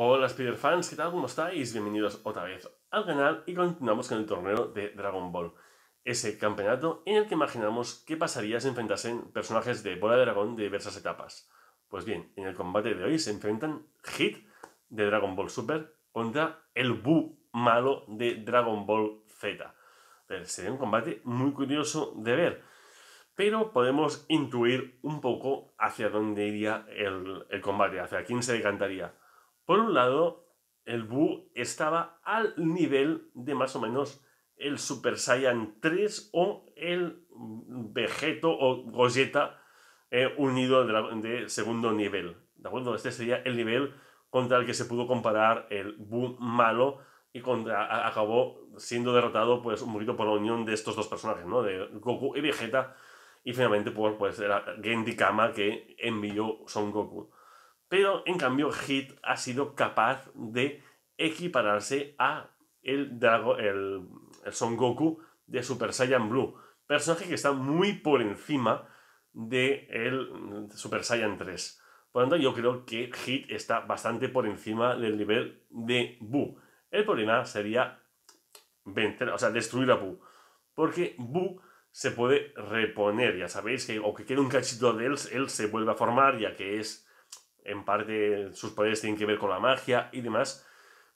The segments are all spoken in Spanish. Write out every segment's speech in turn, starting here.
Hola Spider-Fans, ¿qué tal? ¿Cómo estáis? Bienvenidos otra vez al canal y continuamos con el torneo de Dragon Ball. Ese campeonato en el que imaginamos qué pasaría si enfrentasen personajes de bola de dragón de diversas etapas. Pues bien, en el combate de hoy se enfrentan Hit de Dragon Ball Super contra el Bu malo de Dragon Ball Z. Sería un combate muy curioso de ver, pero podemos intuir un poco hacia dónde iría el, el combate, hacia quién se decantaría. Por un lado, el Bu estaba al nivel de más o menos el Super Saiyan 3 o el Vegeto o Gogeta eh, unido de, de, segundo nivel. ¿De acuerdo? Este sería el nivel contra el que se pudo comparar el Bu malo y contra, acabó siendo derrotado pues, un poquito por la unión de estos dos personajes, ¿no? de Goku y Vegeta, y finalmente por pues, la que envió Son Goku. Pero en cambio, Hit ha sido capaz de equipararse a el, Drago, el, Son Goku de Super Saiyan Blue. Personaje que está muy por encima de el Super Saiyan 3. Por lo tanto, yo creo que Hit está bastante por encima del nivel de Bu. El problema sería vencer, o sea, destruir a Bu. Porque Bu se puede reponer. Ya sabéis que, que quede un cachito de él, él se vuelve a formar, ya que es en parte sus poderes tienen que ver con la magia y demás.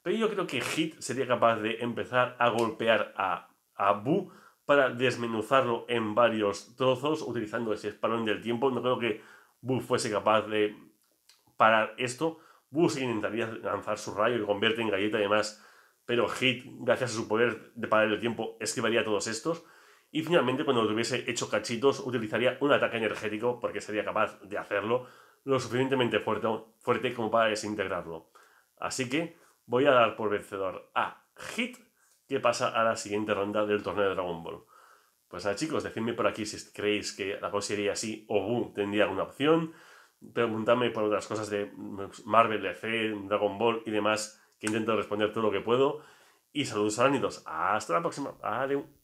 Pero yo creo que Hit sería capaz de empezar a golpear a, a para desmenuzarlo en varios trozos utilizando ese espalón del tiempo. No creo que Bu fuese capaz de parar esto. Bu se intentaría lanzar su rayo y convierte en galleta y demás. Pero Hit, gracias a su poder de parar el tiempo, esquivaría todos estos. Y finalmente, cuando lo hubiese hecho cachitos, utilizaría un ataque energético, porque sería capaz de hacerlo, lo suficientemente fuerte, fuerte como para desintegrarlo. Así que voy a dar por vencedor a Hit, que pasa a la siguiente ronda del torneo de Dragon Ball. Pues nada chicos, decidme por aquí si creéis que la cosa sería así o tendría alguna opción. Preguntadme por otras cosas de pues, Marvel, DC, Dragon Ball y demás, que intento responder todo lo que puedo. Y saludos a anitos. Hasta la próxima. Adiós.